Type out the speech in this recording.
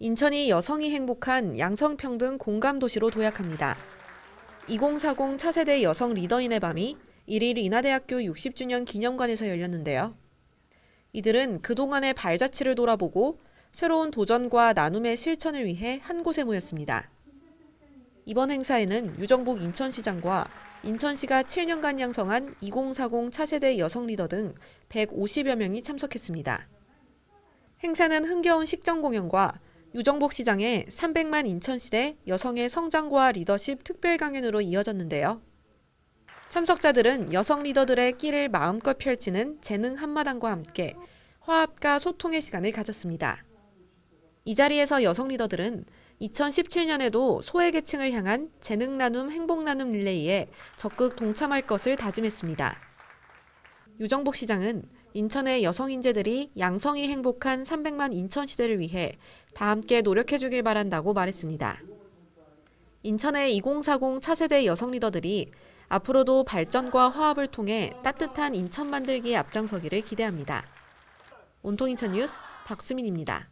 인천이 여성이 행복한 양성평등 공감도시로 도약합니다. 2040 차세대 여성 리더인의 밤이 1일 인하대학교 60주년 기념관에서 열렸는데요. 이들은 그동안의 발자취를 돌아보고 새로운 도전과 나눔의 실천을 위해 한 곳에 모였습니다. 이번 행사에는 유정복 인천시장과 인천시가 7년간 양성한 2040 차세대 여성 리더 등 150여 명이 참석했습니다. 행사는 흥겨운 식전 공연과 유정복 시장의 300만 인천시대 여성의 성장과 리더십 특별 강연으로 이어졌는데요. 참석자들은 여성 리더들의 끼를 마음껏 펼치는 재능 한마당과 함께 화합과 소통의 시간을 가졌습니다. 이 자리에서 여성 리더들은 2017년에도 소외계층을 향한 재능 나눔 행복 나눔 릴레이에 적극 동참할 것을 다짐했습니다. 유정복 시장은 인천의 여성 인재들이 양성이 행복한 300만 인천 시대를 위해 다 함께 노력해 주길 바란다고 말했습니다. 인천의 2040 차세대 여성 리더들이 앞으로도 발전과 화합을 통해 따뜻한 인천 만들기에 앞장서기를 기대합니다. 온통 인천 뉴스 박수민입니다.